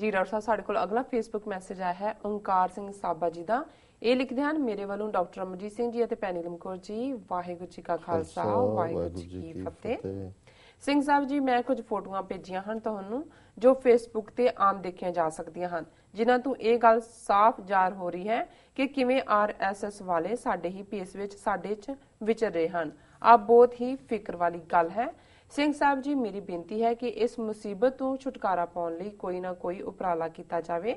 ਜੀ ਡਾਕਟਰ ਸਾਹਿਬ ਸਾਡੇ ਕੋਲ ਅਗਲਾ ਫੇਸਬੁੱਕ ਮੈਸੇਜ ਆਇਆ ਹੈ ਓੰਕਾਰ ਸਿੰਘ ਸਾਬਾ ਜੀ ਦਾ ਇਹ ਲਿਖਦੇ ਹਨ ਮੇਰੇ ਵੱਲੋਂ ਡਾਕਟਰ ਅਮਰਜੀਤ ਸਿੰਘ ਜੀ ਅਤੇ ਪੈਨਿਲਮ ਜੀ ਵਾਹਿਗੁਰੂ ਜੀ ਕਾ ਖਾਲਸਾ ਵਾਹਿਗੁਰੂ ਜੀ ਕੀ ਫਤਿਹ ਸਿੰਘ ਸਾਹਿਬ ਜੀ ਮੈਂ ਕੁਝ ਫੋਟੋਆਂ ਭੇਜੀਆਂ ਹਨ ਤੁਹਾਨੂੰ ਜੋ ਫੇਸਬੁੱਕ ਤੇ ਆਮ ਦੇਖੀਆਂ ਜਾ ਸਕਦੀਆਂ ਹਨ ਜਿਨ੍ਹਾਂ ਤੋਂ ਇਹ ਗੱਲ ਸਾਫ਼ ਜ਼ਾਹਰ ਹੋ ਰਹੀ ਹੈ ਕਿ ਕਿਵੇਂ ਆਰਐਸਐਸ ਵਾਲੇ ਸਾਡੇ ਹੀ ਪੇਸ ਵਿੱਚ ਸਾਡੇ 'ਚ ਵਿਚਰ ਰਹੇ ਹਨ ਆ ਬਹੁਤ ਹੀ ਫਿਕਰ ਵਾਲੀ ਗੱਲ ਹੈ ਸਿੰਘ ਸਾਹਿਬ ਜੀ ਮੇਰੀ ਬੇਨਤੀ ਹੈ ਕਿ ਇਸ ਮੁਸੀਬਤ ਤੋਂ ਛੁਟਕਾਰਾ ਪਾਉਣ ਲਈ ਕੋਈ ਨਾ ਕੋਈ ਉਪਰਾਲਾ ਕੀਤਾ ਜਾਵੇ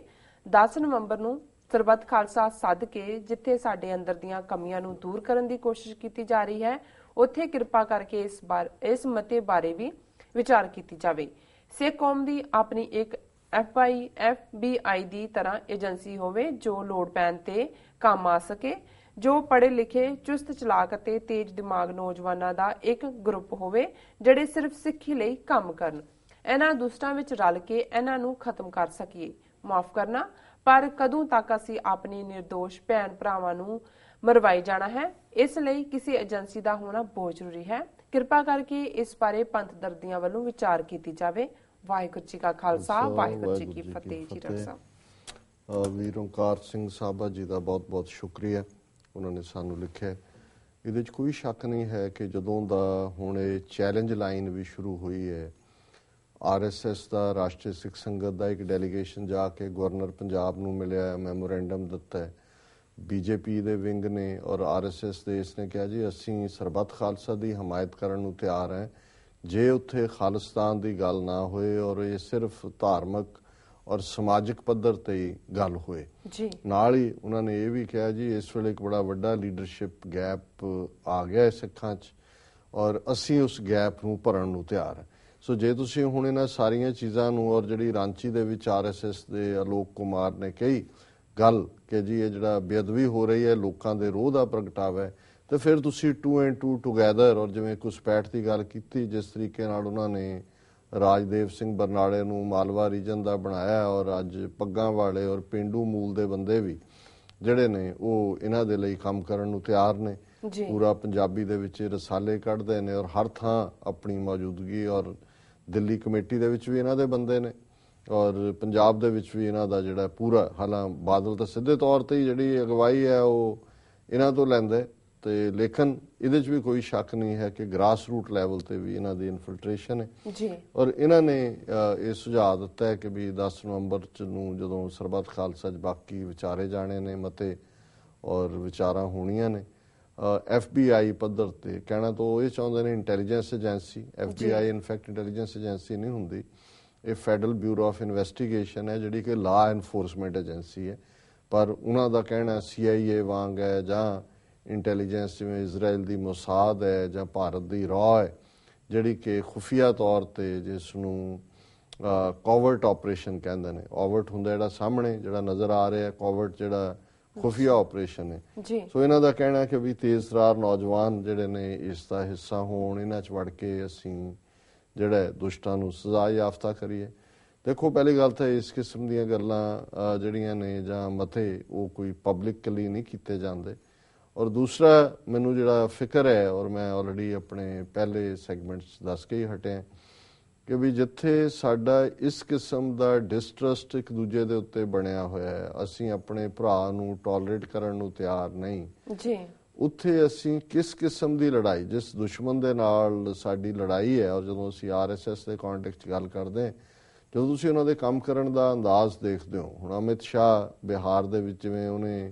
10 ਨਵੰਬਰ ਨੂੰ ਸਰਬੱਤ ਖਾਲਸਾ ਸੱਦ ਕੇ ਜਿੱਥੇ ਸਾਡੇ ਅੰਦਰ ਦੀਆਂ ਕਮੀਆਂ ਨੂੰ ਦੂਰ ਕਰਨ ਦੀ ਕੋਸ਼ਿਸ਼ ਕੀਤੀ ਜਾ ਰਹੀ ਹੈ ਉੱਥੇ ਕਿਰਪਾ ਕਰਕੇ ਇਸ ਬਾਰ ਇਸ ਮਤੇ ਬਾਰੇ ਵੀ ਵਿਚਾਰ ਕੀਤੀ ਜਾਵੇ ਸਿੱਖ ਕੌਮ ਦੀ ਆਪਣੀ ਇੱਕ ਐਫਆਈ ਦੀ ਤਰ੍ਹਾਂ ਏਜੰਸੀ ਹੋਵੇ ਜੋ ਲੋੜ ਪੈਣ ਤੇ ਕੰਮ ਆ ਸਕੇ ਜੋ ਪੜ੍ਹੇ ਲਿਖੇ ਚੁਸਤ ਚਲਾਕ ਅਤੇ ਤੇਜ਼ ਦਿਮਾਗ ਨੌਜਵਾਨਾਂ ਦਾ ਇੱਕ ਗਰੁੱਪ ਹੋਵੇ ਜਿਹੜੇ ਸਿਰਫ ਸਿੱਖੀ ਲਈ ਕੰਮ ਕਰਨ ਇਹਨਾਂ ਦੁਸ਼ਟਾਂ ਵਿੱਚ ਰਲ ਕੇ ਇਹਨਾਂ ਨੂੰ ਖਤਮ ਕਰ ਸਕੀਏ ਮਾਫ ਕਰਨਾ ਪਰ ਕਦੋਂ ਤੱਕ ਅਸੀਂ ਆਪਣੀ નિર્ਦੋਸ਼ ਭੈਣ ਭਰਾਵਾਂ ਨੂੰ ਮਰਵਾਈ ਜਾਣਾ ਹੈ ਇਸ ਲਈ ਕਿਸੇ ਏਜੰਸੀ ਦਾ ਹੋਣਾ ਬਹੁਤ ਜ਼ਰੂਰੀ ਹੈ ਕਿਰਪਾ ਕਰਕੇ ਇਸ ਬਾਰੇ ਪੰਥ ਦਰਦੀਆਂ ਵੱਲੋਂ ਵਿਚਾਰ ਕੀਤੀ ਜਾਵੇ ਵਾਹਿਗੁਰੂ ਜੀ ਕਾ ਖਾਲਸਾ ਵਾਹਿਗੁਰੂ ਜੀ ਕੀ ਫਤਿਹ ਜੀ ਰੱਖਾ ਵੀਰ ਓੰਕਾਰ ਸਿੰਘ ਸਾਹਿਬਾ ਜੀ ਦਾ ਬਹੁਤ ਬਹੁਤ ਸ਼ੁਕਰੀਆ ਉਹਨਾਂ ਨੇ ਸਾਨੂੰ ਲਿਖਿਆ ਇਹਦੇ ਵਿੱਚ ਕੋਈ ਸ਼ੱਕ ਨਹੀਂ ਹੈ ਕਿ ਜਦੋਂ ਦਾ ਹੁਣ ਇਹ ਚੈਲੰਜ ਲਾਈਨ ਵੀ ਸ਼ੁਰੂ ਹੋਈ ਹੈ ਆਰਐਸਐਸ ਦਾ ਰਾਸ਼ਟਰੀ ਸਿੱਖ ਸੰਗਤ ਦਾ ਇੱਕ ਡੈਲੀਗੇਸ਼ਨ ਜਾ ਕੇ ਗਵਰਨਰ ਪੰਜਾਬ ਨੂੰ ਮਿਲਿਆ ਹੈ ਮੈਮੋਰੈਂਡਮ ਦਿੱਤਾ ਹੈ ਬੀਜੇਪੀ ਦੇ ਵਿੰਗ ਨੇ ਔਰ ਆਰਐਸਐਸ ਦੇ ਇਸ ਨੇ ਕਿਹਾ ਜੀ ਅਸੀਂ ਸਰਬੱਤ ਖਾਲਸਾ ਦੀ ਹਮਾਇਤ ਕਰਨ ਨੂੰ ਤਿਆਰ ਹਾਂ ਜੇ ਉੱਥੇ ਖਾਲਸਤਾਨ ਦੀ ਗੱਲ ਨਾ ਹੋਏ ਔਰ ਇਹ ਸਿਰਫ ਧਾਰਮਿਕ ਔਰ ਸਮਾਜਿਕ ਪੱਧਰ ਤੇ ਗੱਲ ਹੋਏ ਜੀ ਨਾਲ ਹੀ ਉਹਨਾਂ ਨੇ ਇਹ ਵੀ ਕਿਹਾ ਜੀ ਇਸ ਵੇਲੇ ਇੱਕ ਬੜਾ ਵੱਡਾ ਲੀਡਰਸ਼ਿਪ ਗੈਪ ਆ ਗਿਆ ਹੈ ਸਿੱਖਾਂ 'ਚ ਔਰ ਅਸੀਂ ਉਸ ਗੈਪ ਨੂੰ ਭਰਨ ਨੂੰ ਤਿਆਰ ਹਾਂ ਸੋ ਜੇ ਤੁਸੀਂ ਹੁਣ ਇਹਨਾਂ ਸਾਰੀਆਂ ਚੀਜ਼ਾਂ ਨੂੰ ਔਰ ਜਿਹੜੀ ਰਾਂਚੀ ਦੇ ਵਿੱਚ ਆਰਐਸਐਸ ਦੇ ਅਲੋਕ ਕੁਮਾਰ ਨੇ ਕਹੀ ਗੱਲ ਕਿ ਜੀ ਇਹ ਜਿਹੜਾ ਬੇਅਦਬੀ ਹੋ ਰਹੀ ਹੈ ਲੋਕਾਂ ਦੇ ਰੋਹ ਦਾ ਪ੍ਰਗਟਾਵਾ ਹੈ ਤੇ ਫਿਰ ਤੁਸੀਂ 2 ਐਂਡ 2 ਟੁਗੇਦਰ ਔਰ ਜਿਵੇਂ ਕੁਸਪੈਟ ਦੀ ਗੱਲ ਕੀਤੀ ਜਿਸ ਤਰੀਕੇ ਨਾਲ ਉਹਨਾਂ ਨੇ ਰਾਜਦੇਵ ਸਿੰਘ ਬਰਨਾਲੇ ਨੂੰ ਮਾਲਵਾ ਰੀਜਨ ਦਾ ਬਣਾਇਆ ਔਰ ਅੱਜ ਪੱਗਾਂ ਵਾਲੇ ਔਰ ਪਿੰਡੂ ਮੂਲ ਦੇ ਬੰਦੇ ਵੀ ਜਿਹੜੇ ਨੇ ਉਹ ਇਹਨਾਂ ਦੇ ਲਈ ਕੰਮ ਕਰਨ ਨੂੰ ਤਿਆਰ ਨੇ ਪੂਰਾ ਪੰਜਾਬੀ ਦੇ ਵਿੱਚ ਰਸਾਲੇ ਕੱਢਦੇ ਨੇ ਔਰ ਹਰ ਥਾਂ ਆਪਣੀ ਮੌਜੂਦਗੀ ਔਰ ਦਿੱਲੀ ਕਮੇਟੀ ਦੇ ਵਿੱਚ ਵੀ ਇਹਨਾਂ ਦੇ ਬੰਦੇ ਨੇ ਔਰ ਪੰਜਾਬ ਦੇ ਵਿੱਚ ਵੀ ਇਹਨਾਂ ਦਾ ਜਿਹੜਾ ਪੂਰਾ ਹਾਲਾਂ ਬਾਦਲ ਤਾਂ ਸਿੱਧੇ ਤੌਰ ਤੇ ਜਿਹੜੀ ਅਗਵਾਈ ਹੈ ਉਹ ਇਹਨਾਂ ਤੋਂ ਲੈਂਦੇ ਤੇ ਲੇਕਿਨ ਇਹਦੇ 'ਚ ਵੀ ਕੋਈ ਸ਼ੱਕ ਨਹੀਂ ਹੈ ਕਿ ਗ੍ਰਾਸ ਰੂਟ ਲੈਵਲ ਤੇ ਵੀ ਇਹਨਾਂ ਦੀ ਇਨਫਿਲਟ੍ਰੇਸ਼ਨ ਹੈ ਜੀ ਔਰ ਇਹਨਾਂ ਨੇ ਇਹ ਸੁਝਾਅ ਦਿੱਤਾ ਹੈ ਕਿ ਵੀ 10 ਨਵੰਬਰ ਚ ਨੂੰ ਜਦੋਂ ਸਰਬੱਤ ਖਾਲਸਾ 'ਚ ਬਾਕੀ ਵਿਚਾਰੇ ਜਾਣੇ ਨੇ ਮਤੇ ਔਰ ਵਿਚਾਰਾਂ ਹੋਣੀਆਂ ਨੇ ਐਫਬੀਆਈ ਪੱਧਰ ਤੇ ਕਹਿਣਾ ਤਾਂ ਉਹ ਇਹ ਚਾਹੁੰਦੇ ਨੇ intelligence agency FBI in fact intelligence agency ਨਹੀਂ ਹੁੰਦੀ ਇਹ ਫੈਡਰਲ ਬਿਊਰੋ ਆਫ ਇਨਵੈਸਟੀਗੇਸ਼ਨ ਹੈ ਜਿਹੜੀ ਕਿ ਲਾ ਐਨਫੋਰਸਮੈਂਟ ਏਜੰਸੀ ਹੈ ਪਰ ਉਹਨਾਂ ਦਾ ਕਹਿਣਾ ਸੀਆਈਏ ਵਾਂਗ ਹੈ ਜਾਂ ਇੰਟੈਲੀਜੈਂਸ ਜਿਵੇਂ ਇਜ਼ਰਾਈਲ ਦੀ ਮੋਸਾਦ ਹੈ ਜਾਂ ਭਾਰਤ ਦੀ ਰॉ ਹੈ ਜਿਹੜੀ ਕਿ ਖੁਫੀਆ ਤੌਰ ਤੇ ਜਿਸ ਨੂੰ ਕੋਵਰਟ ਆਪਰੇਸ਼ਨ ਕਹਿੰਦੇ ਨੇ ਓਵਰਟ ਹੁੰਦਾ ਜਿਹੜਾ ਸਾਹਮਣੇ ਜਿਹੜਾ ਨਜ਼ਰ ਆ ਰਿਹਾ ਕੋਵਰਟ ਜਿਹੜਾ ਖੁਫੀਆ ਆਪਰੇਸ਼ਨ ਹੈ ਸੋ ਇਹਨਾਂ ਦਾ ਕਹਿਣਾ ਕਿ ਵੀ ਤੇਜ਼ਰਾਰ ਨੌਜਵਾਨ ਜਿਹੜੇ ਨੇ ਇਸ ਦਾ ਹਿੱਸਾ ਹੋਣ ਇਹਨਾਂ 'ਚ ਵੜ ਕੇ ਅਸੀਂ ਜਿਹੜਾ ਦੁਸ਼ਟਾਂ ਨੂੰ ਸਜ਼ਾ ਯਾਫਤਾ ਕਰੀਏ ਦੇਖੋ ਪਹਿਲੀ ਗੱਲ ਤਾਂ ਇਸ ਕਿਸਮ ਦੀਆਂ ਗੱਲਾਂ ਜਿਹੜੀਆਂ ਨੇ ਜਾਂ ਮਥੇ ਉਹ ਕੋਈ ਪਬਲਿਕਲੀ ਨਹੀਂ ਕੀਤੇ ਜਾਂਦੇ ਔਰ ਦੂਸਰਾ ਮੈਨੂੰ ਜਿਹੜਾ ਫਿਕਰ ਹੈ ਔਰ ਮੈਂ ਆਲਰੇਡੀ ਆਪਣੇ ਪਹਿਲੇ ਸੈਗਮੈਂਟਸ ਦੱਸ ਕੇ ਹੀ ਹਟਿਆ ਕਿ ਵੀ ਜਿੱਥੇ ਸਾਡਾ ਇਸ ਕਿਸਮ ਦਾ ਡਿਸਟਰਸਟ ਇੱਕ ਦੂਜੇ ਦੇ ਉੱਤੇ ਬਣਿਆ ਹੋਇਆ ਹੈ ਅਸੀਂ ਆਪਣੇ ਭਰਾ ਨੂੰ ਟੋਲਰੇਟ ਕਰਨ ਨੂੰ ਤਿਆਰ ਨਹੀਂ ਜੀ ਉੱਥੇ ਅਸੀਂ ਕਿਸ ਕਿਸਮ ਦੀ ਲੜਾਈ ਜਿਸ ਦੁਸ਼ਮਣ ਦੇ ਨਾਲ ਸਾਡੀ ਲੜਾਈ ਹੈ ਔਰ ਜਦੋਂ ਅਸੀਂ ਆਰਐਸਐਸ ਦੇ ਕੰਟੈਕਸਟ ਗੱਲ ਕਰਦੇ ਜਦੋਂ ਤੁਸੀਂ ਉਹਨਾਂ ਦੇ ਕੰਮ ਕਰਨ ਦਾ ਅੰਦਾਜ਼ ਦੇਖਦੇ ਹੋ ਹੁਣ ਅਮਿਤ ਸ਼ਾਹ ਬਿਹਾਰ ਦੇ ਵਿੱਚ ਜਿਵੇਂ ਉਹਨੇ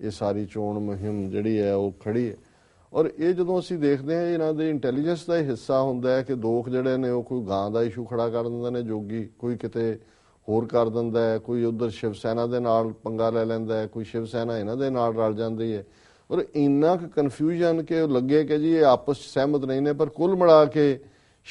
ਇਹ ਸਾਰੀ ਚੋਣ ਮੁਹਿੰਮ ਜਿਹੜੀ ਹੈ ਉਹ ਖੜੀ ਹੈ ਔਰ ਇਹ ਜਦੋਂ ਅਸੀਂ ਦੇਖਦੇ ਹਾਂ ਇਹਨਾਂ ਦੇ ਇੰਟੈਲੀਜੈਂਸ ਦਾ ਹਿੱਸਾ ਹੁੰਦਾ ਹੈ ਕਿ ਦੋਖ ਜਿਹੜੇ ਨੇ ਉਹ ਕੋਈ ਗਾਂ ਦਾ ਇਸ਼ੂ ਖੜਾ ਕਰ ਦਿੰਦੇ ਨੇ ਜੋਗੀ ਕੋਈ ਕਿਤੇ ਹੋਰ ਕਰ ਦਿੰਦਾ ਹੈ ਕੋਈ ਉਧਰ ਸ਼ਿਵ ਸੈਨਾ ਦੇ ਨਾਲ ਪੰਗਾ ਲੈ ਲੈਂਦਾ ਹੈ ਕੋਈ ਸ਼ਿਵ ਸੈਨਾ ਇਹਨਾਂ ਦੇ ਨਾਲ ਰਲ ਜਾਂਦੀ ਹੈ ਔਰ ਇੰਨਾ ਕਿ ਕਨਫਿਊਜ਼ਨ ਕਿ ਲੱਗੇ ਕਿ ਜੀ ਇਹ ਆਪਸ ਸਹਿਮਤ ਨਹੀਂ ਨੇ ਪਰ ਕੁੱਲ ਮਿਲਾ ਕੇ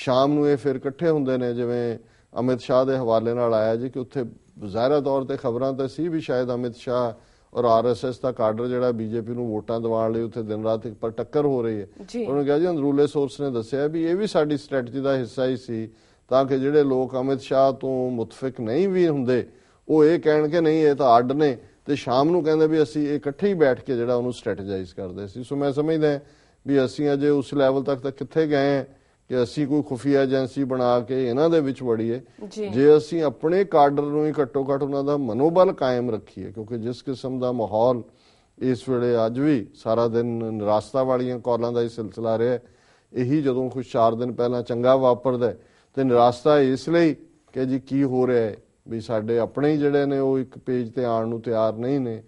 ਸ਼ਾਮ ਨੂੰ ਇਹ ਫਿਰ ਇਕੱਠੇ ਹੁੰਦੇ ਨੇ ਜਿਵੇਂ ਅਮਿਤ ਸ਼ਾਹ ਦੇ ਹਵਾਲੇ ਨਾਲ ਆਇਆ ਜੀ ਕਿ ਉੱਥੇ ਜ਼ਾਇਰਾ ਤੌਰ ਤੇ ਖਬਰਾਂ ਤਾਂ ਸੀ ਵੀ ਸ਼ਾਇਦ ਅਮਿਤ ਸ਼ਾਹ ਔਰ ਆਰਐਸਐਸ ਦਾ ਕਾਡਰ ਜਿਹੜਾ ਬੀਜੇਪੀ ਨੂੰ ਵੋਟਾਂ ਦਿਵਾਉਣ ਲਈ ਉੱਥੇ ਦਿਨ ਰਾਤ ਇੱਕ ਪਰ ਟੱਕਰ ਹੋ ਰਹੀ ਹੈ ਉਹਨਾਂ ਨੇ ਕਿਹਾ ਜੀ ਅੰਦਰੂਲੇ ਸੋਰਸ ਨੇ ਦੱਸਿਆ ਵੀ ਇਹ ਵੀ ਸਾਡੀ ਸਟ੍ਰੈਟਜੀ ਦਾ ਹਿੱਸਾ ਹੀ ਸੀ ਤਾਂ ਕਿ ਜਿਹੜੇ ਲੋਕ ਅਮਿਤ ਸ਼ਾਹ ਤੋਂ ਮੁਤਫਿਕ ਨਹੀਂ ਵੀ ਹੁੰਦੇ ਉਹ ਇਹ ਕਹਿਣ ਕਿ ਨਹੀਂ ਇਹ ਤਾਂ ਅੱਡ ਨੇ ਤੇ ਸ਼ਾਮ ਨੂੰ ਕਹਿੰਦੇ ਵੀ ਅਸੀਂ ਇਕੱਠੇ ਹੀ ਬੈਠ ਕੇ ਜਿਹੜਾ ਉਹਨੂੰ ਸਟ੍ਰੈਟਜਾਈਜ਼ ਕਰਦੇ ਸੀ ਸੋ ਮੈਂ ਸਮਝਦਾ ਵੀ ਅਸੀਂ ਅਜੇ ਉਸ ਲੈਵਲ ਤੱਕ ਤਾਂ ਕਿੱਥੇ ਗਏ ਹਾਂ ਕਿ ਅਸੀਂ ਕੋਈ ਖੁਫੀਆ ਏਜੰਸੀ ਬਣਾ ਕੇ ਇਹਨਾਂ ਦੇ ਵਿੱਚ ਵੜੀਏ ਜੇ ਅਸੀਂ ਆਪਣੇ ਕਾਡਰ ਨੂੰ ਹੀ ਘੱਟੋ ਘੱਟ ਉਹਨਾਂ ਦਾ ਮਨੋਬਲ ਕਾਇਮ ਰੱਖੀਏ ਕਿਉਂਕਿ ਜਿਸ ਕਿਸਮ ਦਾ ਮਾਹੌਲ ਇਸ ਵੇਲੇ ਅੱਜ ਵੀ ਸਾਰਾ ਦਿਨ ਨਿਰਾਸ਼ਤਾ ਵਾਲੀਆਂ ਕਾਲਾਂ ਦਾ ਹੀ ਸਿਲਸਿਲਾ ਰਿਹਾ ਇਹੀ ਜਦੋਂ ਕੁਝ 4 ਦਿਨ ਪਹਿਲਾਂ ਚੰਗਾ ਵਾਪਰਦਾ ਤੇ ਨਿਰਾਸ਼ਤਾ ਇਸ ਲਈ ਕਿ ਜੀ ਕੀ ਹੋ ਰਿਹਾ ਹੈ ਵੀ ਸਾਡੇ ਆਪਣੇ ਹੀ ਜਿਹੜੇ ਨੇ ਉਹ ਇੱਕ ਪੇਜ ਤੇ ਆਉਣ ਨੂੰ ਤਿਆਰ ਨਹੀਂ ਨੇ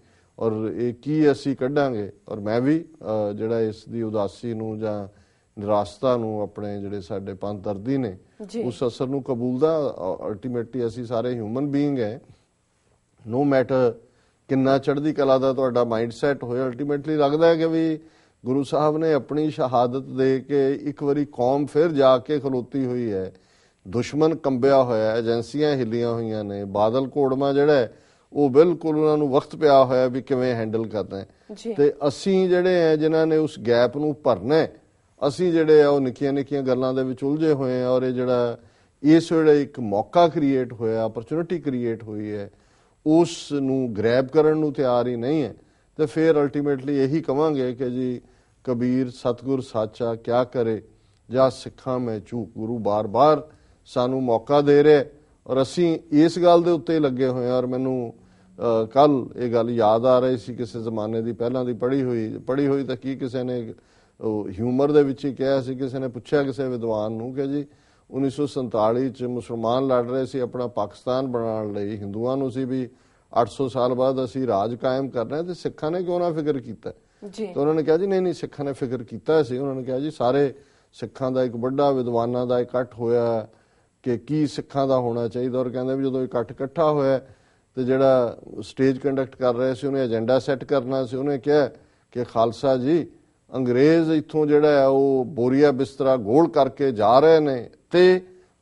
ਔਰ ਇਹ ਕੀ ਅਸੀਂ ਕੱਢਾਂਗੇ ਔਰ ਮੈਂ ਵੀ ਜਿਹੜਾ ਇਸ ਦੀ ਉਦਾਸੀ ਨੂੰ ਜਾਂ ਨਿਰਾਸ਼ਤਾ ਨੂੰ ਆਪਣੇ ਜਿਹੜੇ ਸਾਡੇ ਪੰਦਰਦੀ ਨੇ ਉਸ ਅਸਰ ਨੂੰ ਕਬੂਲਦਾ ਅਲਟੀਮੇਟਲੀ ਅਸੀਂ ਸਾਰੇ ਹਿਊਮਨ ਬੀਇੰਗ ਹੈ ਨੋ ਮੈਟਰ ਕਿੰਨਾ ਚੜ੍ਹਦੀ ਕਲਾ ਦਾ ਤੁਹਾਡਾ ਮਾਈਂਡ ਸੈਟ ਹੋਏ ਅਲਟੀਮੇਟਲੀ ਲੱਗਦਾ ਹੈ ਕਿ ਵੀ ਗੁਰੂ ਸਾਹਿਬ ਨੇ ਆਪਣੀ ਸ਼ਹਾਦਤ ਦੇ ਕੇ ਇੱਕ ਵਾਰੀ ਕੌਮ ਫਿਰ ਜਾ ਕੇ ਖਲੋਤੀ ਹੋਈ ਹੈ ਦੁਸ਼ਮਣ ਕੰਬਿਆ ਹੋਇਆ ਏਜੰਸੀਆਂ ਹਿੱਲੀਆਂ ਹੋਈਆਂ ਨੇ ਬਾਦਲ ਕੋੜਮਾ ਜਿਹੜਾ ਉਹ ਬਿਲਕੁਲ ਉਹਨਾਂ ਨੂੰ ਵਕਤ ਪਿਆ ਹੋਇਆ ਵੀ ਕਿਵੇਂ ਹੈਂਡਲ ਕਰਨਾ ਤੇ ਅਸੀਂ ਜਿਹੜੇ ਆ ਜਿਨ੍ਹਾਂ ਨੇ ਉਸ ਗੈਪ ਨੂੰ ਭਰਨਾ ਹੈ ਅਸੀਂ ਜਿਹੜੇ ਆ ਉਹ ਨਿੱਕੀਆਂ ਨਿੱਕੀਆਂ ਗੱਲਾਂ ਦੇ ਵਿੱਚ ਉਲਝੇ ਹੋਏ ਆ ਔਰ ਇਹ ਜਿਹੜਾ ਇਸ ਜਿਹੜਾ ਇੱਕ ਮੌਕਾ ਕ੍ਰੀਏਟ ਹੋਇਆ ਓਪਰਚ्युनिटी ਕ੍ਰੀਏਟ ਹੋਈ ਹੈ ਉਸ ਨੂੰ ਗ੍ਰੈਬ ਕਰਨ ਨੂੰ ਤਿਆਰ ਹੀ ਨਹੀਂ ਹੈ ਤੇ ਫਿਰ ਅਲਟੀਮੇਟਲੀ ਇਹੀ ਕਵਾਂਗੇ ਕਿ ਜੀ ਕਬੀਰ ਸਤਗੁਰ ਸਾਚਾ ਕਿਆ ਕਰੇ ਜਾਂ ਸਿੱਖਾਂ ਮੈਂ ਚੂਕ ਗੁਰੂ ਬਾਰ-ਬਾਰ ਸਾਨੂੰ ਮੌਕਾ ਦੇ ਰਿਹਾ ਔਰ ਅਸੀਂ ਇਸ ਗੱਲ ਦੇ ਉੱਤੇ ਲੱਗੇ ਹੋਏ ਆ ਔਰ ਮੈਨੂੰ ਕੱਲ ਇਹ ਗੱਲ ਯਾਦ ਆ ਰਹੀ ਸੀ ਕਿਸੇ ਜ਼ਮਾਨੇ ਦੀ ਪਹਿਲਾਂ ਦੀ ਪੜ੍ਹੀ ਹੋਈ ਪੜ੍ਹੀ ਹੋਈ ਤਾਂ ਕੀ ਕਿਸੇ ਨੇ ਹਿਊਮਰ ਦੇ ਵਿੱਚ ਹੀ ਕਿਹਾ ਸੀ ਕਿਸੇ ਨੇ ਪੁੱਛਿਆ ਕਿਸੇ ਵਿਦਵਾਨ ਨੂੰ ਕਿ ਜੀ 1947 ਚ ਮੁਸਲਮਾਨ ਲੜ ਰਹੇ ਸੀ ਆਪਣਾ ਪਾਕਿਸਤਾਨ ਬਣਾਉਣ ਲਈ ਹਿੰਦੂਆਂ ਨੂੰ ਸੀ ਵੀ 800 ਸਾਲ ਬਾਅਦ ਅਸੀਂ ਰਾਜ ਕਾਇਮ ਕਰਨਾ ਤੇ ਸਿੱਖਾਂ ਨੇ ਕਿਉਂ ਨਾ ਫਿਕਰ ਕੀਤਾ ਜੀ ਤਾਂ ਉਹਨਾਂ ਨੇ ਕਿਹਾ ਜੀ ਨਹੀਂ ਨਹੀਂ ਸਿੱਖਾਂ ਨੇ ਫਿਕਰ ਕੀਤਾ ਸੀ ਉਹਨਾਂ ਨੇ ਕਿਹਾ ਜੀ ਸਾਰੇ ਸਿੱਖਾਂ ਦਾ ਇੱਕ ਵੱਡਾ ਵਿਦਵਾਨਾਂ ਦਾ ਇਕੱਠ ਹੋਇਆ ਕਿ ਕੀ ਸਿੱਖਾਂ ਦਾ ਹੋਣਾ ਚਾਹੀਦਾ ਔਰ ਕਹਿੰਦੇ ਵੀ ਜਦੋਂ ਇਕੱਠ ਇਕੱਠਾ ਹੋਇਆ ਤੇ ਜਿਹੜਾ ਸਟੇਜ ਕੰਡਕਟ ਕਰ ਰਹੇ ਸੀ ਉਹਨੇ ਏਜੰਡਾ ਸੈੱਟ ਕਰਨਾ ਸੀ ਉਹਨੇ ਕਿਹਾ ਕਿ ਖਾਲਸਾ ਜੀ ਅੰਗਰੇਜ਼ ਇੱਥੋਂ ਜਿਹੜਾ ਹੈ ਉਹ ਬੋਰੀਆ ਬਿਸਤਰਾ ਗੋਲ ਕਰਕੇ ਜਾ ਰਹੇ ਨੇ ਤੇ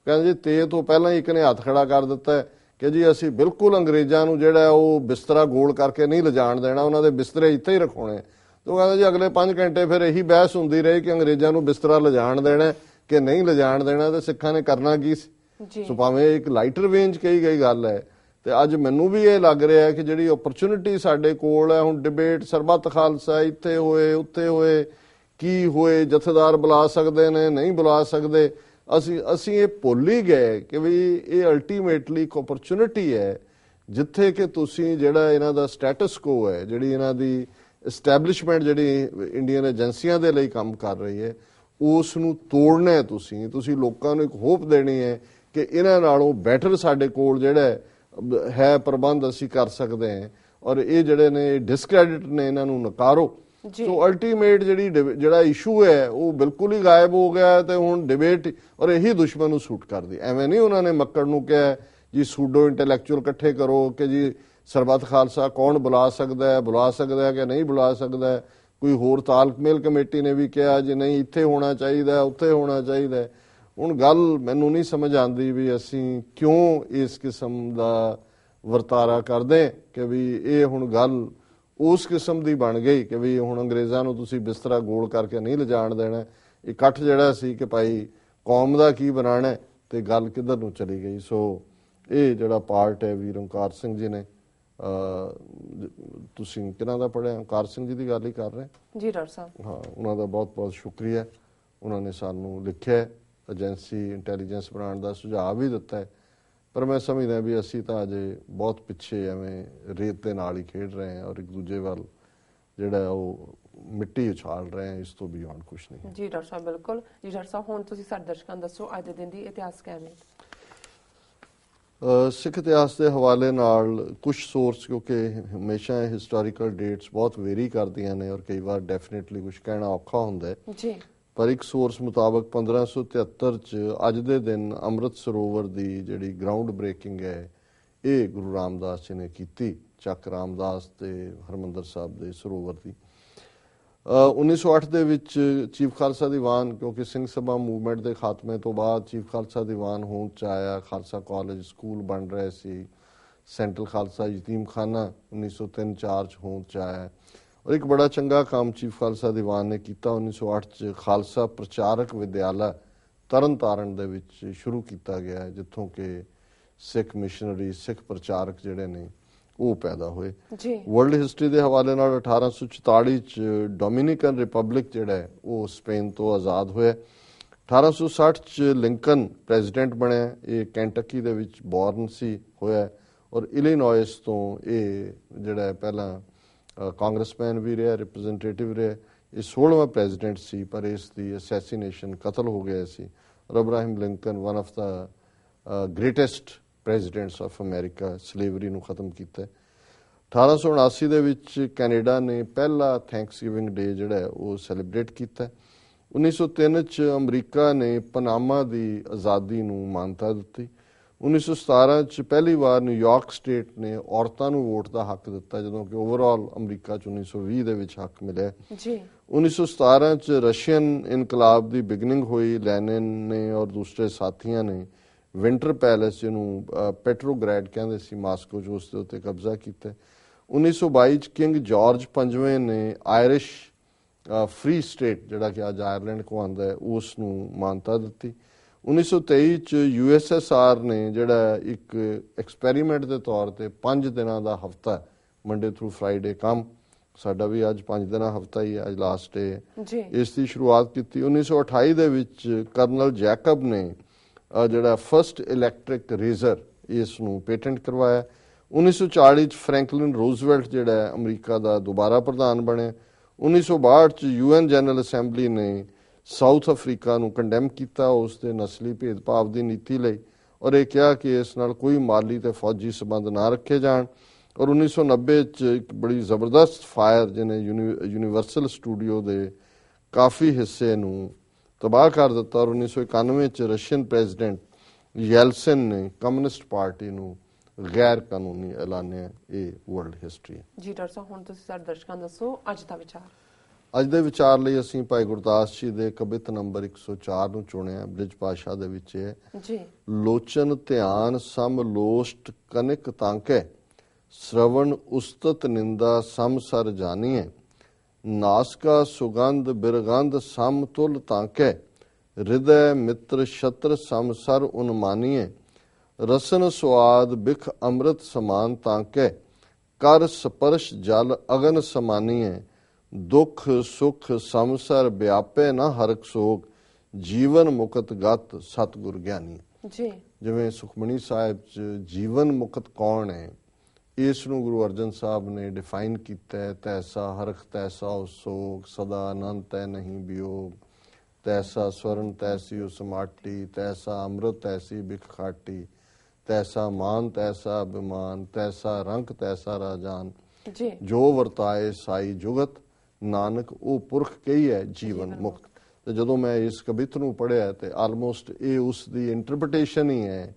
ਕਹਿੰਦੇ ਜੀ ਤੇ ਤੋਂ ਪਹਿਲਾਂ ਹੀ ਇੱਕ ਨੇ ਹੱਥ ਖੜਾ ਕਰ ਦਿੱਤਾ ਕਿ ਜੀ ਅਸੀਂ ਬਿਲਕੁਲ ਅੰਗਰੇਜ਼ਾਂ ਨੂੰ ਜਿਹੜਾ ਉਹ ਬਿਸਤਰਾ ਗੋਲ ਕਰਕੇ ਨਹੀਂ ਲਿਜਾਣ ਦੇਣਾ ਉਹਨਾਂ ਦੇ ਬਿਸਤਰੇ ਇੱਥੇ ਹੀ ਰਖੋਣੇ ਤੋ ਕਹਿੰਦਾ ਜੀ ਅਗਲੇ 5 ਘੰਟੇ ਫਿਰ ਇਹੀ ਬਹਿਸ ਹੁੰਦੀ ਰਹੀ ਕਿ ਅੰਗਰੇਜ਼ਾਂ ਨੂੰ ਬਿਸਤਰਾ ਲਿਜਾਣ ਦੇਣਾ ਕਿ ਨਹੀਂ ਲਿਜਾਣ ਦੇਣਾ ਤੇ ਸਿੱਖਾਂ ਨੇ ਕਰਨਾ ਕੀ ਸੀ ਸੋ ਭਾਵੇਂ ਇੱਕ ਲਾਈਟਰ ਰੇਂਜ ਕਹੀ ਗਈ ਗੱਲ ਹੈ ਤੇ ਅੱਜ ਮੈਨੂੰ ਵੀ ਇਹ ਲੱਗ ਰਿਹਾ ਹੈ ਕਿ ਜਿਹੜੀ ਓਪਰਚੁਨਿਟੀ ਸਾਡੇ ਕੋਲ ਹੈ ਹੁਣ ਡਿਬੇਟ ਸਰਬੱਤ ਖਾਲਸਾ ਇੱਥੇ ਹੋਏ ਉੱਥੇ ਹੋਏ ਕੀ ਹੋਏ ਜਥੇਦਾਰ ਬੁਲਾ ਸਕਦੇ ਨੇ ਨਹੀਂ ਬੁਲਾ ਸਕਦੇ ਅਸੀਂ ਅਸੀਂ ਇਹ ਭੁੱਲ ਹੀ ਗਏ ਕਿ ਵੀ ਇਹ ਅਲਟੀਮੇਟਲੀ ਇੱਕ ਓਪਰਚੁਨਿਟੀ ਹੈ ਜਿੱਥੇ ਕਿ ਤੁਸੀਂ ਜਿਹੜਾ ਇਹਨਾਂ ਦਾ ਸਟੇਟਸ ਕੋ ਹੈ ਜਿਹੜੀ ਇਹਨਾਂ ਦੀ ਇਸਟੈਬਲਿਸ਼ਮੈਂਟ ਜਿਹੜੀ ਇੰਡੀਅਨ ਏਜੰਸੀਆਂ ਦੇ ਲਈ ਕੰਮ ਕਰ ਰਹੀ ਹੈ ਉਸ ਨੂੰ ਤੋੜਨਾ ਹੈ ਤੁਸੀਂ ਤੁਸੀਂ ਲੋਕਾਂ ਨੂੰ ਇੱਕ ਹੋਪ ਦੇਣੀ ਹੈ ਕਿ ਇਹਨਾਂ ਨਾਲੋਂ ਬੈਟਰ ਸਾਡੇ ਕੋਲ ਜਿਹੜਾ ਹੈ ਹੈ ਪ੍ਰਬੰਧ ਅਸੀਂ ਕਰ ਸਕਦੇ ਹਾਂ ਔਰ ਇਹ ਜਿਹੜੇ ਨੇ ਡਿਸਕ੍ਰੈਡਿਟ ਨੇ ਇਹਨਾਂ ਨੂੰ ਨਕਾਰੋ ਸੋ ਅਲਟੀਮੇਟ ਜਿਹੜੀ ਜਿਹੜਾ ਇਸ਼ੂ ਹੈ ਉਹ ਬਿਲਕੁਲ ਹੀ ਗਾਇਬ ਹੋ ਗਿਆ ਤੇ ਹੁਣ ਡਿਬੇਟ ਔਰ ਇਹੀ ਦੁਸ਼ਮਣ ਨੂੰ ਸੂਟ ਕਰਦੀ ਐਵੇਂ ਨਹੀਂ ਉਹਨਾਂ ਨੇ ਮੱਕੜ ਨੂੰ ਕਿਹਾ ਜੀ ਸੂਡੋ ਇੰਟੈਲੈਕਚੁਅਲ ਇਕੱਠੇ ਕਰੋ ਕਿ ਜੀ ਸਰਬੱਤ ਖਾਲਸਾ ਕੌਣ ਬੁਲਾ ਸਕਦਾ ਹੈ ਬੁਲਾ ਸਕਦਾ ਹੈ ਕਿ ਨਹੀਂ ਬੁਲਾ ਸਕਦਾ ਹੈ ਕੋਈ ਹੋਰ ਤਾਲਮੇਲ ਕਮੇਟੀ ਨੇ ਵੀ ਕਿਹਾ ਜੀ ਨਹੀਂ ਇੱਥੇ ਹੋਣਾ ਚਾਹੀਦਾ ਉੱਥੇ ਹੋਣਾ ਚਾਹੀਦਾ ਹੁਣ ਗੱਲ ਮੈਨੂੰ ਨਹੀਂ ਸਮਝ ਆਉਂਦੀ ਵੀ ਅਸੀਂ ਕਿਉਂ ਇਸ ਕਿਸਮ ਦਾ ਵਰਤਾਰਾ ਕਰਦੇ ਕਿ ਵੀ ਇਹ ਹੁਣ ਗੱਲ ਉਸ ਕਿਸਮ ਦੀ ਬਣ ਗਈ ਕਿ ਵੀ ਹੁਣ ਅੰਗਰੇਜ਼ਾਂ ਨੂੰ ਤੁਸੀਂ ਬਿਸਤਰਾ ਗੋਲ ਕਰਕੇ ਨਹੀਂ ਲਿਜਾਣ ਦੇਣਾ ਇਕੱਠ ਜਿਹੜਾ ਸੀ ਕਿ ਭਾਈ ਕੌਮ ਦਾ ਕੀ ਬਣਾਣਾ ਤੇ ਗੱਲ ਕਿੱਧਰ ਨੂੰ ਚਲੀ ਗਈ ਸੋ ਇਹ ਜਿਹੜਾ ਪਾਰਟ ਹੈ ਵੀਰ ਓਮਕਾਰ ਸਿੰਘ ਜੀ ਨੇ ਤੁਸੀਂ ਕਿਹਨਾਂ ਦਾ ਪੜਿਆ ਓਮਕਾਰ ਸਿੰਘ ਜੀ ਦੀ ਗੱਲ ਹੀ ਕਰ ਰਹੇ ਜੀ ਡਾਕਟਰ ਸਾਹਿਬ ਹਾਂ ਉਹਨਾਂ ਦਾ ਬਹੁਤ ਬਹੁਤ ਸ਼ੁਕਰੀਆ ਉਹਨਾਂ ਨੇ ਸਾਨੂੰ ਲਿਖਿਆ ਏਜੰਸੀ ਇੰਟੈਲੀਜੈਂਸ ਬਣਾਉਣ ਦਾ ਸੁਝਾਅ ਵੀ ਦਿੱਤਾ ਹੈ ਪਰ ਮੈਂ ਸਮਝਦਾ ਵੀ ਅਸੀਂ ਤਾਂ ਅਜੇ ਬਹੁਤ ਪਿੱਛੇ ਐਵੇਂ ਰੇਤ ਦੇ ਨਾਲ ਹੀ ਖੇਡ ਰਹੇ ਹਾਂ ਔਰ ਇੱਕ ਦੂਜੇ ਵੱਲ ਜਿਹੜਾ ਉਹ ਮਿੱਟੀ ਉਛਾਲ ਰਹੇ ਹਾਂ ਇਸ ਤੋਂ ਬਿਯੋਂਡ ਕੁਝ ਨਹੀਂ ਜੀ ਡਾਕਟਰ ਸਾਹਿਬ ਬਿਲਕੁਲ ਜੀ ਡਾਕਟਰ ਸਾਹਿਬ ਹੁਣ ਤੁਸੀਂ ਸਾਡੇ ਦਰਸ਼ਕਾਂ ਦੱਸੋ ਅੱਜ ਦੇ ਦਿਨ ਦੀ ਇਤਿਹਾਸ ਕਿਵੇਂ ਸਿੱਖ ਇਤਿਹਾਸ ਦੇ ਹਵਾਲੇ ਨਾਲ ਕੁਝ ਸੋਰਸ ਕਿਉਂਕਿ ਹਮੇਸ਼ਾ ਹਿਸਟੋਰੀਕਲ ਡੇਟਸ ਬਹੁਤ ਵੇਰੀ ਕਰਦੀਆਂ ਨੇ ਔਰ ਕਈ ਵਾਰ ਡੈਫੀਨਿਟਲੀ ਕੁਝ ਕਹਿਣਾ ਔਖਾ ਹੁੰਦਾ ਹੈ ਜੀ ਪਰ ਇੱਕ ਸੋਰਸ ਮੁਤਾਬਕ 1573 ਚ ਅੱਜ ਦੇ ਦਿਨ ਅੰਮ੍ਰਿਤ ਸਰੋਵਰ ਦੀ ਜਿਹੜੀ ਗਰਾਊਂਡ ਬ੍ਰੇਕਿੰਗ ਹੈ ਇਹ ਗੁਰੂ ਰਾਮਦਾਸ ਜੀ ਨੇ ਕੀਤੀ ਚੱਕ ਰਾਮਦਾਸ ਤੇ ਹਰਮੰਦਰ ਸਾਹਿਬ ਦੇ ਸਰੋਵਰ ਦੀ 1908 ਦੇ ਵਿੱਚ ਚੀਫ ਖਾਲਸਾ ਦੀਵਾਨ ਕਿਉਂਕਿ ਸਿੰਘ ਸਭਾ ਮੂਵਮੈਂਟ ਦੇ ਖਾਤਮੇ ਤੋਂ ਬਾਅਦ ਚੀਫ ਖਾਲਸਾ ਦੀਵਾਨ ਹੋਂਦ ਚ ਆਇਆ ਖਾਲਸਾ ਕਾਲਜ ਸਕੂਲ ਬਣ ਰਿਹਾ ਸੀ ਸੈਂਟਰਲ ਖਾਲਸਾ ਯਤੀਮਖਾਨਾ 1903-4 ਚ ਹੋਂਦ ਚ ਆਇਆ ਔਰ ਇੱਕ ਬੜਾ ਚੰਗਾ ਕੰਮ ਚੀਫ ਖਾਲਸਾ ਦੀਵਾਨ ਨੇ ਕੀਤਾ 1908 ਚ ਖਾਲਸਾ ਪ੍ਰਚਾਰਕ ਵਿਦਿਆਲਾ ਤਰਨਤਾਰਨ ਦੇ ਵਿੱਚ ਸ਼ੁਰੂ ਕੀਤਾ ਗਿਆ ਜਿੱਥੋਂ ਕਿ ਸਿੱਖ ਮਿਸ਼ਨਰੀ ਸਿੱਖ ਪ੍ਰਚਾਰਕ ਜਿਹੜੇ ਨੇ ਉਹ ਪੈਦਾ ਹੋਏ ਜੀ ਵਰਲਡ ਹਿਸਟਰੀ ਦੇ ਹਵਾਲੇ ਨਾਲ 1844 ਚ ਡੋਮਿਨਿਕਨ ਰਿਪਬਲਿਕ ਜਿਹੜਾ ਹੈ ਉਹ ਸਪੇਨ ਤੋਂ ਆਜ਼ਾਦ ਹੋਇਆ 1860 ਚ ਲਿੰਕਨ ਪ੍ਰੈਜ਼ੀਡੈਂਟ ਬਣਿਆ ਇਹ ਕੈਂਟਕੀ ਦੇ ਵਿੱਚ ਬੌਰਨ ਸੀ ਹੋਇਆ ਔਰ ਇਲੀਨੋਇਸ ਤੋਂ ਇਹ ਜਿਹੜਾ ਪਹਿਲਾ ਕਾਂਗਰਸਮੈਨ ਵੀ ਰਿਹਾ ਰਿਪਰੈਜ਼ੈਂਟੇਟਿਵ ਰਿਹਾ ਇਸ 16ਵਾਂ ਪ੍ਰੈਜ਼ੀਡੈਂਟ ਸੀ ਪਰ ਇਸ ਦੀ ਅਸੈਸੀਨੇਸ਼ਨ ਕਤਲ ਹੋ ਗਿਆ ਸੀ ਔਰ Abraham Lincoln one of the greatest presidents of America slavery ਨੂੰ ਖਤਮ ਕੀਤਾ 1879 ਦੇ ਵਿੱਚ ਕੈਨੇਡਾ ਨੇ ਪਹਿਲਾ ਥੈਂਕਸਗਿਵਿੰਗ ਡੇ ਜਿਹੜਾ ਉਹ ਸੈਲੀਬ੍ਰੇਟ ਕੀਤਾ 1903 ਚ ਅਮਰੀਕਾ ਨੇ ਪਨਾਮਾ ਦੀ ਆਜ਼ਾਦੀ ਨੂੰ ਮਾਨਤਾ ਦਿੱਤੀ 1917 ਚ ਪਹਿਲੀ ਵਾਰ ਨਿਊਯਾਰਕ ਸਟੇਟ ਨੇ ਔਰਤਾਂ ਨੂੰ ਵੋਟ ਦਾ ਹੱਕ ਦਿੱਤਾ ਜਦੋਂ ਕਿ ਓਵਰਆਲ ਅਮਰੀਕਾ ਚ 1920 ਦੇ ਵਿੱਚ ਹੱਕ ਮਿਲਿਆ ਜੀ 1917 ਚ ਰਸ਼ੀਅਨ ਇਨਕਲਾਬ ਦੀ ਬਿਗਨਿੰਗ ਹੋਈ ਲੈਨਿਨ ਨੇ ਔਰ ਦੂਸਰੇ ਸਾਥੀਆਂ ਨੇ ਵਿੰਟਰ ਪੈਲੇਸ ਜਿਹਨੂੰ ਪੈਟਰੋਗ੍ਰੈਡ ਕਹਿੰਦੇ ਸੀ ਮਾਸਕੋ ਜੋ ਉਸ ਦੇ ਉੱਤੇ ਕਬਜ਼ਾ ਕੀਤਾ 1922 ਚ ਕਿੰਗ ਜਾਰਜ 5ਵੇਂ ਨੇ ਆਇਰਿਸ਼ ਫ੍ਰੀ ਸਟੇਟ ਜਿਹੜਾ ਕਿ ਅੱਜ ਆਇਰਲੈਂਡ ਕੋ ਆਂਦਾ ਹੈ ਉਸ ਨੂੰ ਮਾਨਤਾ ਦਿੱਤੀ 1923 ਚ ਯੂਐਸਐਸਆਰ ਨੇ ਜਿਹੜਾ ਇੱਕ ਐਕਸਪੈਰੀਮੈਂਟ ਦੇ ਤੌਰ ਤੇ 5 ਦਿਨਾਂ ਦਾ ਹਫਤਾ ਮੰਡੇ ਥਰੂ ਫਰਾਈਡੇ ਕੰਮ ਸਾਡਾ ਵੀ ਅੱਜ 5 ਦਿਨਾਂ ਹਫਤਾ ਹੀ ਅੱਜ ਲਾਸਟ ਡੇ ਜੀ ਇਸ ਦੀ ਸ਼ੁਰੂਆਤ ਕੀਤੀ 1928 ਦੇ ਵਿੱਚ ਕਰਨਲ ਜੈਕਬ ਨੇ ਜਿਹੜਾ ਫਰਸਟ ਇਲੈਕਟ੍ਰਿਕ ਰੇਜ਼ਰ ਇਸ ਨੂੰ ਪੇਟੈਂਟ ਕਰਵਾਇਆ 1940 ਚ ਫ੍ਰੈਂਕਲਿਨ ਰੋਜ਼ਵੈਲਟ ਜਿਹੜਾ ਅਮਰੀਕਾ ਦਾ ਦੁਬਾਰਾ ਪ੍ਰਧਾਨ ਬਣਿਆ 1962 ਚ ਯੂਐਨ ਜਨਰਲ ਅਸੈਂਬਲੀ ਨੇ ਸਾਊਥ ਅਫਰੀਕਾ ਨੂੰ ਕੰਡੈਮ ਕੀਤਾ ਉਸ ਦੇ ਨਸਲੀ ਭੇਦਭਾਵ ਦੀ ਨੀਤੀ ਲਈ ਔਰ ਇਹ ਕਿਹਾ ਕਿ ਇਸ ਨਾਲ ਕੋਈ ਮਾਲੀ ਤੇ ਫੌਜੀ ਸਬੰਧ ਨਾ ਰੱਖੇ ਜਾਣ ਔਰ 1990 ਚ ਇੱਕ ਬੜੀ ਜ਼ਬਰਦਸਤ ਫਾਇਰ ਜਿਹਨੇ ਯੂਨੀਵਰਸਲ ਸਟੂਡੀਓ ਦੇ ਕਾਫੀ ਹਿੱਸੇ ਨੂੰ ਤਬਾਹ ਕਰ ਦਿੱਤਾ ਔਰ 1991 ਚ ਰਸ਼ੀਅਨ ਪ੍ਰੈਜ਼ੀਡੈਂਟ ਯੈਲਸਨ ਨੇ ਕਮਿਊਨਿਸਟ ਪਾਰਟੀ ਨੂੰ ਗੈਰ ਕਾਨੂੰਨੀ ਐਲਾਨਿਆ ਇਹ world history ji doctor sahib ਹੁਣ ਤੁਸੀਂ ਸਾਡੇ ਦਰਸ਼ਕਾਂ ਦੱਸੋ ਅੱਜ ਦਾ ਵਿਚਾਰ ਅੱਜ ਦੇ ਵਿਚਾਰ ਲਈ ਅਸੀਂ ਭਾਈ ਗੁਰਦਾਸ ਜੀ ਦੇ ਕਵਿਤ ਨੰਬਰ 104 ਨੂੰ ਚੁਣਿਆ ਬ੍ਰਿਜ ਪਾਸ਼ਾ ਦੇ ਵਿੱਚ ਹੈ ਜੀ ਲੋਚਨ ਧਿਆਨ ਸਮ ਲੋਸ਼ਟ ਕਨਿਕ ਤਾਂਕੇ ਸ਼ਰਵਣ ਉਸਤਤ ਨਿੰਦਾ ਸਮ ਸਰ ਜਾਣੀਏ ਨਾਸਕਾ ਸੁਗੰਧ ਬਿਰਗੰਧ ਸਮ ਤੁਲ ਤਾਂਕੇ ਹਿਰਦੈ ਮਿੱਤਰ ਛਤਰ ਸਮ ਸਰ ਉਨਮਾਨੀਏ ਰਸਨ ਸੁਆਦ ਬਿਖ ਅੰਮ੍ਰਿਤ ਸਮਾਨ ਤਾਂਕੇ ਕਰ ਸਪਰਸ਼ ਜਲ ਅਗਨ ਸਮਾਨੀਏ ਦੁਖ ਸੁਖ ਸੰਸਾਰ ਵਿਆਪੇ ਨਾ ਹਰਕ ਸੋਗ ਜੀਵਨ ਮੁਕਤ ਗਤ ਸਤਗੁਰ ਗਿਆਨੀ ਜੀ ਜਿਵੇਂ ਸੁਖਮਣੀ ਸਾਹਿਬ ਚ ਜੀਵਨ ਮੁਕਤ ਕੌਣ ਹੈ ਇਸ ਨੂੰ ਗੁਰੂ ਅਰਜਨ ਸਾਹਿਬ ਨੇ ਡਿਫਾਈਨ ਕੀਤਾ ਹੈ ਤੈਸਾ ਹਰਖ ਤੈਸਾ ਸੋਗ ਸਦਾ ਅਨੰਤ ਹੈ ਨਹੀਂ ਬਿਯੋਗ ਤੈਸਾ ਸਵਰਨ ਤੈਸੀ ਉਸ ਮਾਟੀ ਤੈਸਾ ਅੰਮ੍ਰਿਤ ਤੈਸੀ ਬਿਖ ਖਾਟੀ ਤੈਸਾ ਮਾਨ ਤੈਸਾ ਬਿਮਾਨ ਤੈਸਾ ਰੰਗ ਤੈਸਾ ਰਾਜਾਨ ਜੀ ਜੋ ਵਰਤਾਏ ਸਾਈ ਜੁਗਤ ਨਾਨਕ ਉਹ ਪੁਰਖ ਕਹੀ ਹੈ ਜੀਵਨ ਮੁਕਤ ਤੇ ਜਦੋਂ ਮੈਂ ਇਸ ਕਵਿਤ ਨੂੰ ਪੜਿਆ ਤੇ ਆਲਮੋਸਟ ਇਹ ਉਸ ਦੀ ਇੰਟਰਪ੍ਰੀਟੇਸ਼ਨ ਹੀ ਹੈ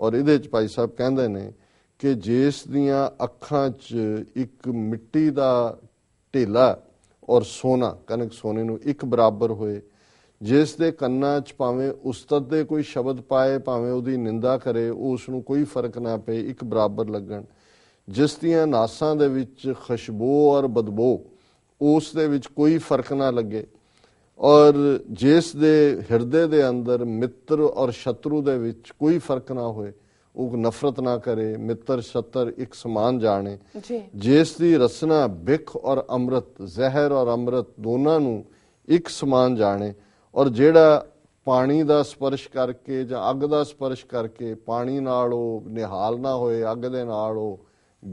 ਔਰ ਇਹਦੇ ਚ ਭਾਈ ਸਾਹਿਬ ਕਹਿੰਦੇ ਨੇ ਕਿ ਜੇਸ ਦੀਆਂ ਅੱਖਾਂ 'ਚ ਇੱਕ ਮਿੱਟੀ ਦਾ ਢੇਲਾ ਔਰ ਸੋਨਾ ਕਨਕ ਸੋਨੇ ਨੂੰ ਇੱਕ ਬਰਾਬਰ ਹੋਏ ਜਿਸ ਦੇ ਕੰਨਾਂ 'ਚ ਭਾਵੇਂ ਉਸਤਦ ਦੇ ਕੋਈ ਸ਼ਬਦ ਪਾਏ ਭਾਵੇਂ ਉਹਦੀ ਨਿੰਦਾ ਕਰੇ ਉਸ ਨੂੰ ਕੋਈ ਫਰਕ ਨਾ ਪਏ ਇੱਕ ਬਰਾਬਰ ਲੱਗਣ ਜਿਸ ਦੀਆਂ ਨਾਸਾਂ ਦੇ ਵਿੱਚ ਖੁਸ਼ਬੂ ਔਰ ਬਦਬੂ ਉਸ ਦੇ ਵਿੱਚ ਕੋਈ ਫਰਕ ਨਾ ਲੱਗੇ ਔਰ ਜਿਸ ਦੇ ਹਿਰਦੇ ਦੇ ਅੰਦਰ ਮਿੱਤਰ ਔਰ ਸ਼ਤਰੂ ਦੇ ਵਿੱਚ ਕੋਈ ਫਰਕ ਨਾ ਹੋਏ ਉਹ ਨਫ਼ਰਤ ਨਾ ਕਰੇ ਮਿੱਤਰ ਸ਼ਤਰ ਇੱਕ ਸਮਾਨ ਜਾਣੇ ਜਿਸ ਦੀ ਰਸਨਾ ਬਿਖ ਔਰ ਅੰਮ੍ਰਿਤ ਜ਼ਹਿਰ ਔਰ ਅੰਮ੍ਰਿਤ ਦੋਨਾਂ ਨੂੰ ਇੱਕ ਸਮਾਨ ਜਾਣੇ ਔਰ ਜਿਹੜਾ ਪਾਣੀ ਦਾ ਸਪਰਸ਼ ਕਰਕੇ ਜਾਂ ਅੱਗ ਦਾ ਸਪਰਸ਼ ਕਰਕੇ ਪਾਣੀ ਨਾਲ ਉਹ ਨਿਹਾਲ ਨਾ ਹੋਏ ਅੱਗ ਦੇ ਨਾਲ ਉਹ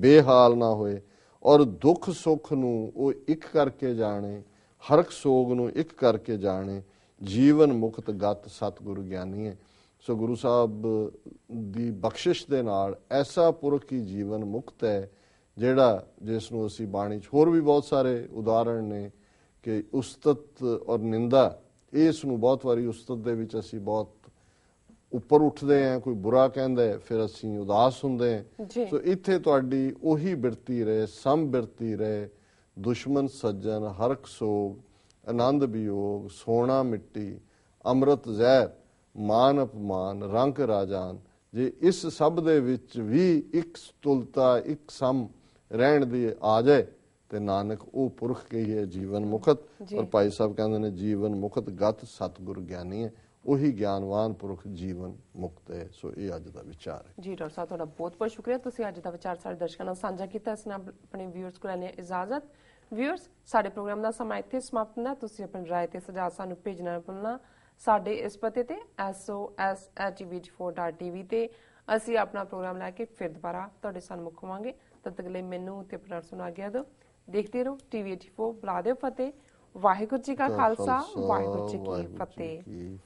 ਬੇਹਾਲ ਨਾ ਹੋਏ ਔਰ ਦੁੱਖ ਸੁੱਖ ਨੂੰ ਉਹ ਇੱਕ ਕਰਕੇ ਜਾਣੇ ਹਰਕ ਸੋਗ ਨੂੰ ਇੱਕ ਕਰਕੇ ਜਾਣੇ ਜੀਵਨ ਮੁਕਤ ਗਤ ਸਤਿਗੁਰੂ ਗਿਆਨੀ ਹੈ ਸੋ ਗੁਰੂ ਸਾਹਿਬ ਦੀ ਬਖਸ਼ਿਸ਼ ਦੇ ਨਾਲ ਐਸਾ ਪੁਰਖ ਕੀ ਜੀਵਨ ਮੁਕਤ ਹੈ ਜਿਹੜਾ ਜਿਸ ਨੂੰ ਅਸੀਂ ਬਾਣੀ 'ਚ ਹੋਰ ਵੀ ਬਹੁਤ ਸਾਰੇ ਉਦਾਹਰਣ ਨੇ ਕਿ ਉਸਤਤ ਔਰ ਨਿੰਦਾ ਇਸ ਨੂੰ ਬਹੁਤ ਵਾਰੀ ਉਸਤਤ ਦੇ ਵਿੱਚ ਅਸੀਂ ਬਹੁਤ ਉੱਪਰ ਉੱਠਦੇ ਆ ਕੋਈ ਬੁਰਾ ਕਹਿੰਦਾ ਫਿਰ ਅਸੀਂ ਉਦਾਸ ਹੁੰਦੇ ਆ ਸੋ ਇੱਥੇ ਤੁਹਾਡੀ ਉਹੀ ਬਿਰਤੀ ਰਹੇ ਸਮ ਬਿਰਤੀ ਰਹੇ ਦੁਸ਼ਮਨ ਸੱਜਣ ਹਰਖ ਸੋਗ ਆਨੰਦ ਵਿਯੋਗ ਸੋਨਾ ਮਿੱਟੀ ਅੰਮ੍ਰਿਤ ਜ਼ਹਿਰ ਮਾਨ ਅਪਮਾਨ ਰੰਗ ਰਾਜਾਨ ਜੇ ਇਸ ਸਭ ਦੇ ਵਿੱਚ ਵੀ ਇੱਕ ਤੁਲਤਾ ਇੱਕ ਸਮ ਰਹਿਣ ਦੀ ਆ ਜਾਏ ਤੇ ਨਾਨਕ ਉਹ ਪੁਰਖ ਕਹੀਏ ਜੀਵਨ ਮੁਕਤ ਔਰ ਭਾਈ ਸਾਹਿਬ ਕਹਿੰਦੇ ਨੇ ਜੀਵਨ ਮੁਕਤ ਗਤ ਸਤਗੁਰ ਗਿਆਨੀ ਹੈ ਉਹੀ ਗਿਆਨਵਾਨ ਪੁਰਖ ਜੀਵਨ ਮੁਕਤ ਹੈ ਸੋ ਇਹ ਅੱਜ ਦਾ ਵਿਚਾਰ ਹੈ ਜੀ ਡਾਕਟਰ ਸਾਹਿਬ ਤੁਹਾਡਾ ਬਹੁਤ ਬਹੁਤ ਸ਼ੁਕਰੀਆ ਤੁਸੀਂ ਅੱਜ ਦਾ ਵਿਚਾਰ ਸਾਡੇ ਦਰਸ਼ਕਾਂ ਨਾਲ ਸਾਂਝਾ ਕੀਤਾ ਇਸ ਨਾਲ ਆਪਣੇ ਵੀਅਰਸ ਕੋਲ ਨੇ ਇਜਾਜ਼ਤ ਵੀਅਰਸ ਸਾਡੇ ਪ੍ਰੋਗਰਾਮ ਦਾ ਸਮਾਂ ਇੱਥੇ ਸਮਾਪਤ ਹੁੰਦਾ ਤੁਸੀਂ ਆਪਣੀ رائے ਤੇ ਸੁਝਾਅ ਸਾਨੂੰ ਭੇਜਣਾ ਨਾ ਭੁੱਲਣਾ ਸਾਡੇ ਇਸ ਪਤੇ ਤੇ sos@tv4.tv ਤੇ ਅਸੀਂ ਆਪਣਾ ਪ੍ਰੋਗਰਾਮ ਲੈ ਕੇ ਫਿਰ ਦੁਬਾਰਾ ਤੁਹਾਡੇ ਸਾਹਮਣੇ ਮੁਕਵਾਂਗੇ ਤਦ ਤੱਕ ਲਈ ਮੈਨੂੰ ਤੇ ਪ੍ਰਣਾਮ ਸੁਣਾ ਗਿਆ ਦੋ ਦੇਖਦੇ ਰਹੋ ਟੀਵੀ 84 ਬੁਲਾ ਦਿਓ ਵਾਹਿਗੁਰੂ ਜੀ ਕਾ ਖਾਲਸਾ ਵਾਹਿਗੁਰੂ ਜੀ ਕੀ ਫਤਿਹ